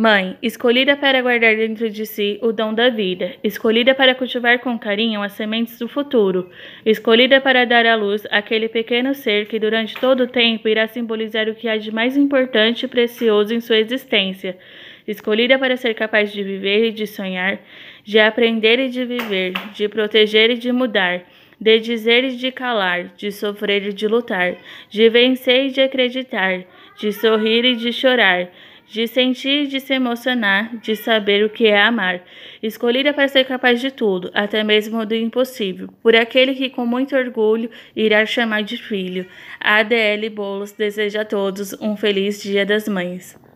Mãe, escolhida para guardar dentro de si o dom da vida, escolhida para cultivar com carinho as sementes do futuro, escolhida para dar à luz aquele pequeno ser que durante todo o tempo irá simbolizar o que há de mais importante e precioso em sua existência, escolhida para ser capaz de viver e de sonhar, de aprender e de viver, de proteger e de mudar de dizer e de calar, de sofrer e de lutar, de vencer e de acreditar, de sorrir e de chorar, de sentir, de se emocionar, de saber o que é amar, escolhida para ser capaz de tudo, até mesmo do impossível, por aquele que com muito orgulho irá chamar de filho. A ADL Bolos deseja a todos um feliz Dia das Mães.